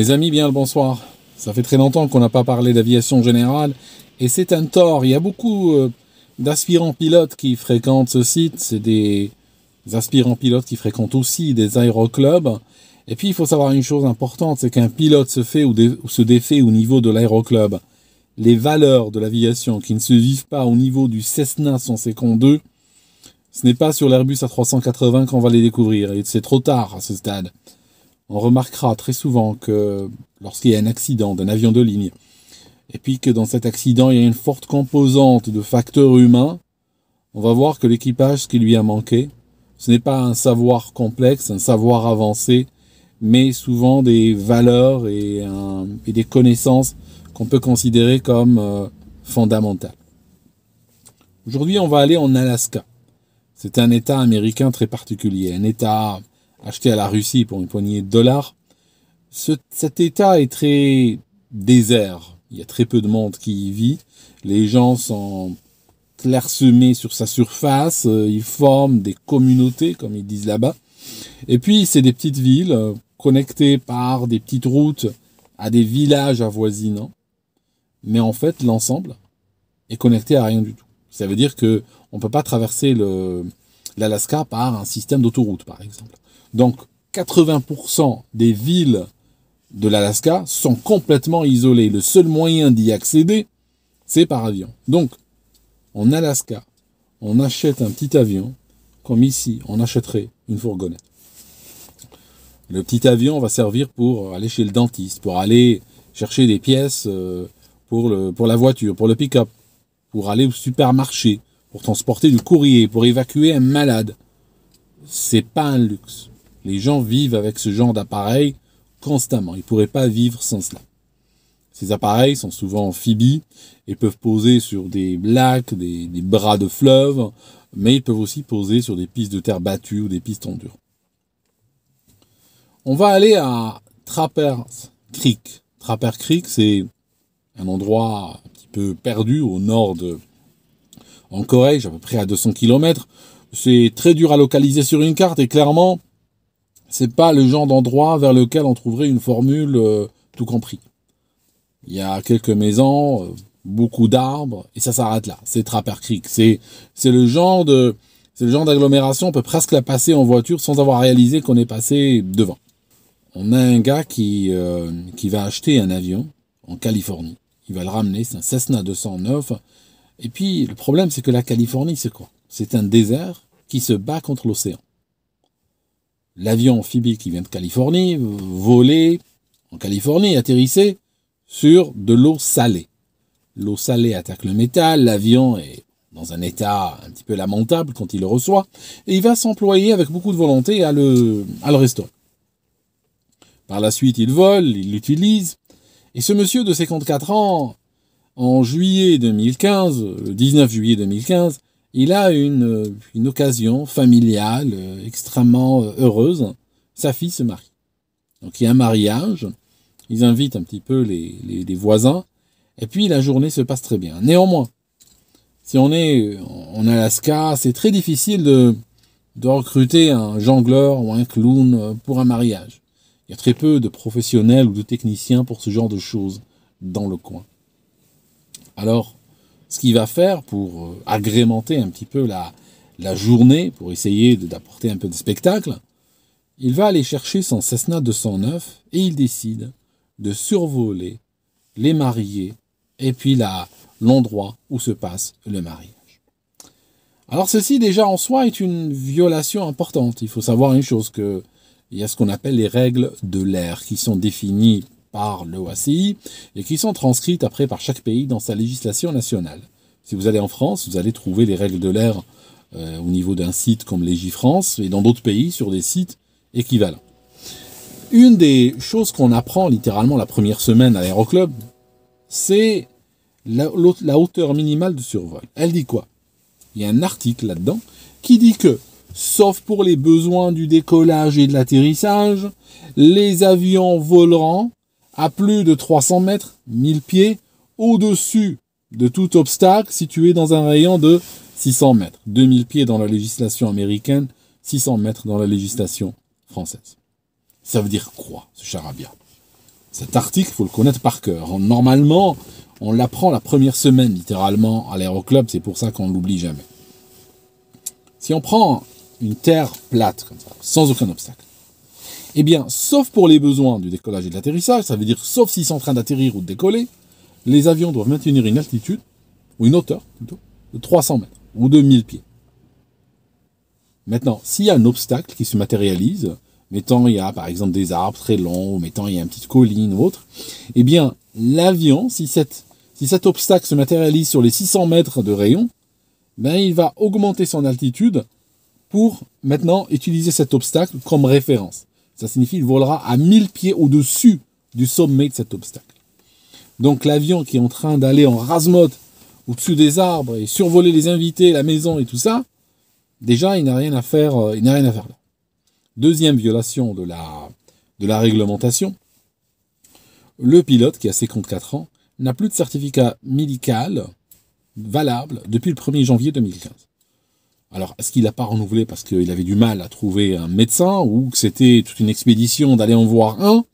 Mes amis, bien le bonsoir. Ça fait très longtemps qu'on n'a pas parlé d'aviation générale et c'est un tort. Il y a beaucoup euh, d'aspirants pilotes qui fréquentent ce site. C'est des aspirants pilotes qui fréquentent aussi des aéroclubs. Et puis il faut savoir une chose importante, c'est qu'un pilote se fait ou, se défait au niveau de l'aéroclub. Les valeurs de l'aviation qui ne se vivent pas au niveau du Cessna 152, ce n'est pas sur l'Airbus A380 qu'on va les découvrir. Et c'est trop tard à ce stade on remarquera très souvent que lorsqu'il y a un accident d'un avion de ligne, et puis que dans cet accident, il y a une forte composante de facteurs humains, on va voir que l'équipage, ce qui lui a manqué, ce n'est pas un savoir complexe, un savoir avancé, mais souvent des valeurs et, des connaissances qu'on peut considérer comme euh, fondamentales. Aujourd'hui, on va aller en Alaska. C'est un État américain très particulier, un État acheté à la Russie pour une poignée de dollars, ce, cet État est très désert. Il y a très peu de monde qui y vit. Les gens sont clairsemés sur sa surface. Euh, ils forment des communautés, comme ils disent là-bas. Et puis, c'est des petites villes euh, connectées par des petites routes à des villages avoisinants. Mais en fait, l'ensemble est connecté à rien du tout. Ça veut dire que on peut pas traverser l'Alaska par un système d'autoroute, par exemple. Donc 80% des villes de l'Alaska sont complètement isolées. Le seul moyen d'y accéder, c'est par avion. Donc, en Alaska, on achète un petit avion, comme ici, on achèterait une fourgonnette. Le petit avion va servir pour aller chez le dentiste, pour aller chercher des pièces euh, pour, le, pour la voiture, pour le pick-up, pour aller au supermarché, pour transporter du courrier, pour évacuer un malade. C'est pas un luxe. Les gens vivent avec ce genre d'appareil constamment. Ils ne pourraient pas vivre sans cela. Ces appareils sont souvent amphibies et peuvent poser sur des lacs, des, bras de fleuve, mais ils peuvent aussi poser sur des pistes de terre battue ou des pistes en dur. On va aller à Trapper Creek. Trapper Creek, c'est un endroit un petit peu perdu au nord de en Corée, à peu près à 200 km. C'est très dur à localiser sur une carte et clairement, c'est pas le genre d'endroit vers lequel on trouverait une formule euh, tout compris. Il y a quelques maisons, euh, beaucoup d'arbres, et ça s'arrête là. C'est Trapper Creek. C'est, c'est le genre de, genre d'agglomération, on peut presque la passer en voiture sans avoir réalisé qu'on est passé devant. On a un gars qui, euh, qui va acheter un avion en Californie. Il va le ramener, c'est un Cessna 209. Et puis, le problème, c'est que la Californie, c'est quoi? C'est un désert qui se bat contre l'océan l'avion amphibie qui vient de Californie volait en Californie atterrissait sur de l'eau salée. L'eau salée attaque le métal, l'avion est dans un état un petit peu lamentable quand il le reçoit, et il va s'employer avec beaucoup de volonté à le, à le restaurer. Par la suite, il vole, il l'utilise, et ce monsieur de 54 ans, en juillet 2015, le 19 juillet 2015, il a une, occasion familiale euh, extrêmement euh, heureuse. Sa fille se marie. Donc il y a un mariage, ils invitent un petit peu les, voisins, et puis la journée se passe très bien. Néanmoins, si on est euh, en Alaska, c'est très difficile de, de recruter un jongleur ou un clown pour un mariage. Il y a très peu de professionnels ou de techniciens pour ce genre de choses dans le coin. Alors, ce qu'il va faire pour euh, agrémenter un petit peu la, journée, pour essayer d'apporter un peu de spectacle, il va aller chercher son Cessna 209 et il décide de survoler les mariés et puis l'endroit où se passe le mariage. Alors ceci déjà en soi est une violation importante. Il faut savoir une chose que il y a ce qu'on appelle les règles de l'air qui sont définies par l'OACI et qui sont transcrites après par chaque pays dans sa législation nationale. Si vous allez en France, vous allez trouver les règles de l'air euh, au niveau d'un site comme Légifrance et dans d'autres pays sur des sites équivalents. Une des choses qu'on apprend littéralement la première semaine à l'aéroclub, c'est la, la hauteur minimale de survol. Elle dit quoi Il y a un article là-dedans qui dit que sauf pour les besoins du décollage et de l'atterrissage, les avions voleront à plus de 300 mètres, 1000 pieds, au-dessus de tout obstacle situé dans un rayon de 600 mètres, 2000 pieds dans la législation américaine, 600 mètres dans la législation française. Ça veut dire quoi, ce charabia Cet article, faut le connaître par cœur. Normalement, on l'apprend la première semaine, littéralement, à l'aéroclub, c'est pour ça qu'on ne l'oublie jamais. Si on prend une terre plate, sans aucun obstacle, eh bien, sauf pour les besoins du décollage et de l'atterrissage, ça veut dire sauf s'ils sont en train d'atterrir ou de décoller, les avions doivent maintenir une altitude, ou une hauteur plutôt, de 300 mètres ou de 1000 pieds. Maintenant, s'il y a un obstacle qui se matérialise, mettant il y a par exemple des arbres très longs, ou mettant il y a une petite colline ou autre, eh bien l'avion, si, si cet obstacle se matérialise sur les 600 mètres de rayon, ben, il va augmenter son altitude pour maintenant utiliser cet obstacle comme référence. Ça signifie qu'il volera à 1000 pieds au-dessus du sommet de cet obstacle. Donc l'avion qui est en train d'aller en rasemote au-dessus des arbres et survoler les invités, la maison et tout ça, déjà il n'a rien à faire, euh, il n'a rien à faire là. Deuxième violation de la, de la réglementation, le pilote qui a 54 ans n'a plus de certificat médical valable depuis le 1er janvier 2015. Alors, est-ce qu'il n'a pas renouvelé parce qu'il avait du mal à trouver un médecin, ou que c'était toute une expédition d'aller en voir un,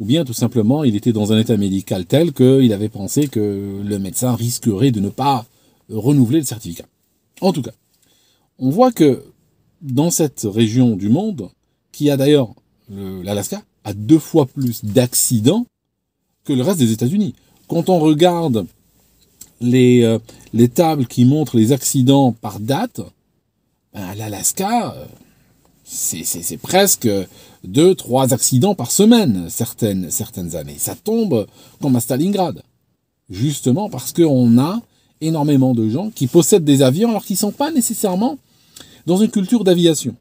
ou bien tout simplement il était dans un état médical tel qu'il avait pensé que le médecin risquerait de ne pas renouveler le certificat. En tout cas, on voit que dans cette région du monde, qui a d'ailleurs l'Alaska, a deux fois plus d'accidents que le reste des États-Unis. Quand on regarde les, euh, les tables qui montrent les accidents par date, ben, l'Alaska, euh, c'est presque deux, trois accidents par semaine, certaines, certaines années. Ça tombe comme à Stalingrad. Justement parce qu'on a énormément de gens qui possèdent des avions alors qu'ils ne sont pas nécessairement dans une culture d'aviation.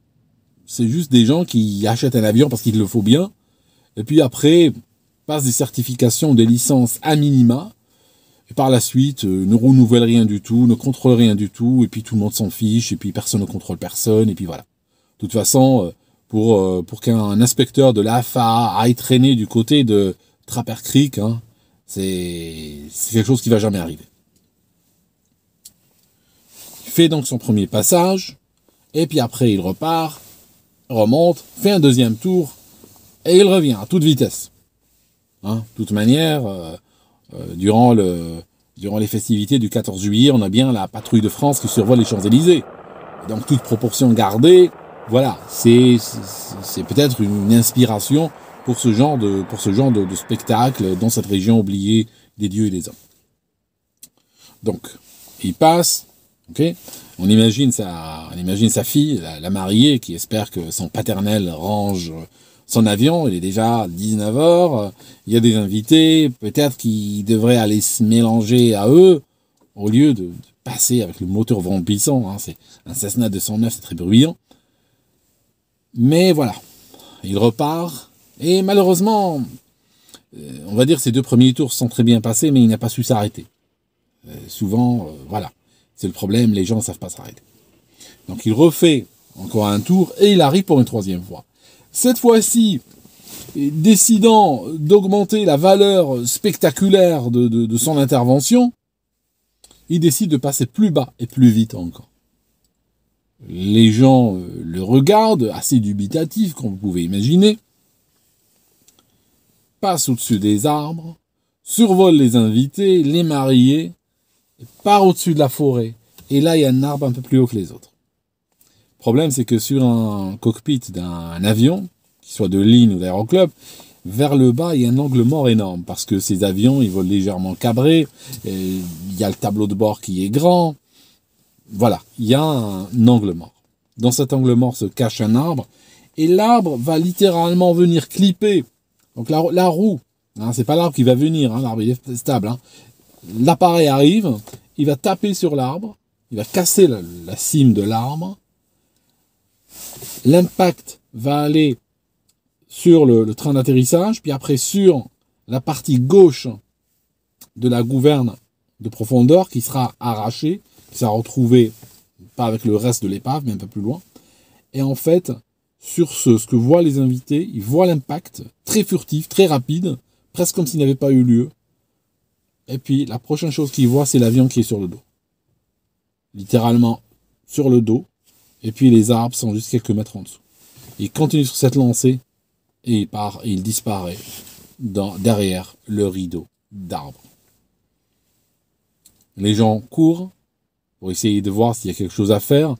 C'est juste des gens qui achètent un avion parce qu'il le faut bien, et puis après passent des certifications, des licences à minima, et par la suite, euh, ne renouvelle rien du tout, ne contrôle rien du tout, et puis tout le monde s'en fiche, et puis personne ne contrôle personne, et puis voilà. De toute façon, euh, pour, euh, pour qu'un inspecteur de l'AFA aille traîner du côté de Trapper Creek, hein, c'est quelque chose qui va jamais arriver. Il fait donc son premier passage, et puis après il repart, remonte, fait un deuxième tour, et il revient à toute vitesse. Hein, de toute manière, euh, durant, le, durant les festivités du 14 juillet, on a bien la patrouille de France qui survole les Champs-Élysées. Donc toute proportion gardée, voilà, c'est peut-être une inspiration pour ce genre de, pour ce genre de, spectacle dans cette région oubliée des dieux et des hommes. Donc, il passe, ok on imagine sa, on imagine sa fille, la mariée, qui espère que son paternel range son avion, il est déjà 19h, il y a des invités, peut-être qu'il devrait aller se mélanger à eux au lieu de, passer avec le moteur vampissant, hein. c'est un Cessna 209, c'est très bruyant. Mais voilà, il repart et malheureusement, euh, on va dire que ses deux premiers tours sont très bien passés, mais il n'a pas su s'arrêter. Euh, souvent, euh, voilà, c'est le problème, les gens ne savent pas s'arrêter. Donc il refait encore un tour et il arrive pour une troisième fois cette fois-ci, décidant d'augmenter la valeur spectaculaire de, son intervention, il décide de passer plus bas et plus vite encore. Les gens euh, le regardent, assez dubitatifs, comme vous pouvez imaginer, passe au-dessus des arbres, survolent les invités, les mariés, part au-dessus de la forêt. Et là, il y a un arbre un peu plus haut que les autres problème, c'est que sur un cockpit d'un avion, qu'il soit de ligne ou d'aéroclub, vers le bas, il y a un angle mort énorme parce que ces avions, ils volent légèrement cabrés, il y a le tableau de bord qui est grand. Voilà, il y a un angle mort. Dans cet angle mort se cache un arbre et l'arbre va littéralement venir clipper. Donc la, roue, hein, c'est pas l'arbre qui va venir, hein, l'arbre est stable. Hein. L'appareil arrive, il va taper sur l'arbre, il va casser la cime de l'arbre L'impact va aller sur le, train d'atterrissage, puis après sur la partie gauche de la gouverne de profondeur qui sera arrachée, qui sera retrouvée pas avec le reste de l'épave, mais un peu plus loin. Et en fait, sur ce, ce que voient les invités, ils voient l'impact très furtif, très rapide, presque comme s'il n'avait pas eu lieu. Et puis la prochaine chose qu'ils voient, c'est l'avion qui est sur le dos. Littéralement sur le dos, et puis les arbres sont juste quelques mètres en dessous. Il continue sur cette lancée, et il part, il disparaît dans, derrière le rideau d'arbres. Les gens courent pour essayer de voir s'il y a quelque chose à faire.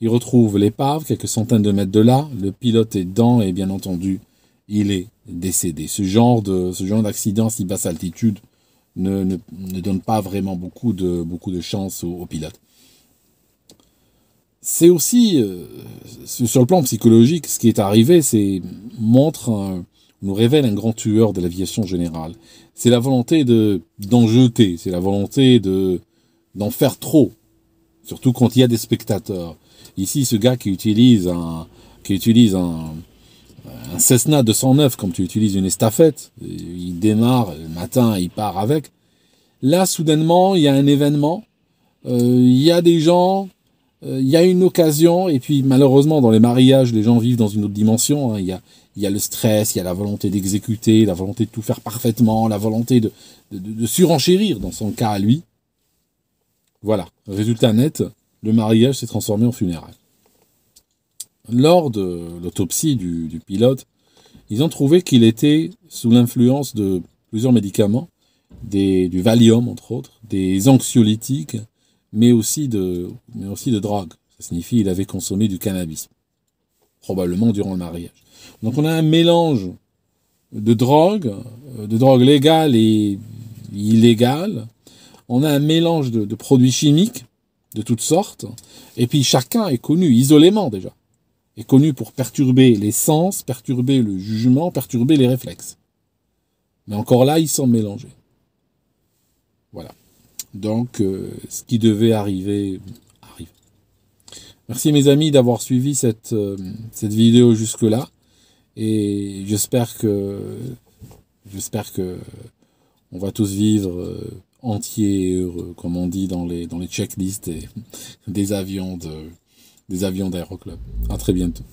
Ils retrouvent l'épave quelques centaines de mètres de là. Le pilote est dedans et bien entendu, il est décédé. Ce genre de, ce genre d'accident si basse altitude ne, donne pas vraiment beaucoup de, beaucoup de chance au pilote c'est aussi, euh, sur le plan psychologique, ce qui est arrivé, c'est montre, nous révèle un grand tueur de l'aviation générale. C'est la volonté de d'en jeter, c'est la volonté de d'en faire trop, surtout quand il y a des spectateurs. Ici, ce gars qui utilise un qui utilise un, un Cessna 209 comme tu utilises une estafette, il démarre le matin, il part avec. Là, soudainement, il y a un événement, euh, il y a des gens euh, il y a une occasion, et puis malheureusement, dans les mariages, les gens vivent dans une autre dimension. Hein. Il y, a, le stress, il y a la volonté d'exécuter, la volonté de tout faire parfaitement, la volonté de, surenchérir dans son cas à lui. Voilà, résultat net, le mariage s'est transformé en funérailles. Lors de l'autopsie du, pilote, ils ont trouvé qu'il était sous l'influence de plusieurs médicaments, du Valium entre autres, des anxiolytiques, mais aussi de, mais aussi de drogue. Ça signifie qu'il avait consommé du cannabis, probablement durant le mariage. Donc on a un mélange de drogue, euh, de drogue légale et illégale. On a un mélange de, de produits chimiques de toutes sortes. Et puis chacun est connu isolément déjà. Est connu pour perturber les sens, perturber le jugement, perturber les réflexes. Mais encore là, ils sont mélangés. Voilà. Donc, euh, ce qui devait arriver arrive. Merci mes amis d'avoir suivi cette, euh, cette vidéo jusque-là. Et j'espère que j'espère que on va tous vivre euh, entiers et heureux, comme on dit dans les, dans les checklists des avions des avions d'aéroclub. À très bientôt.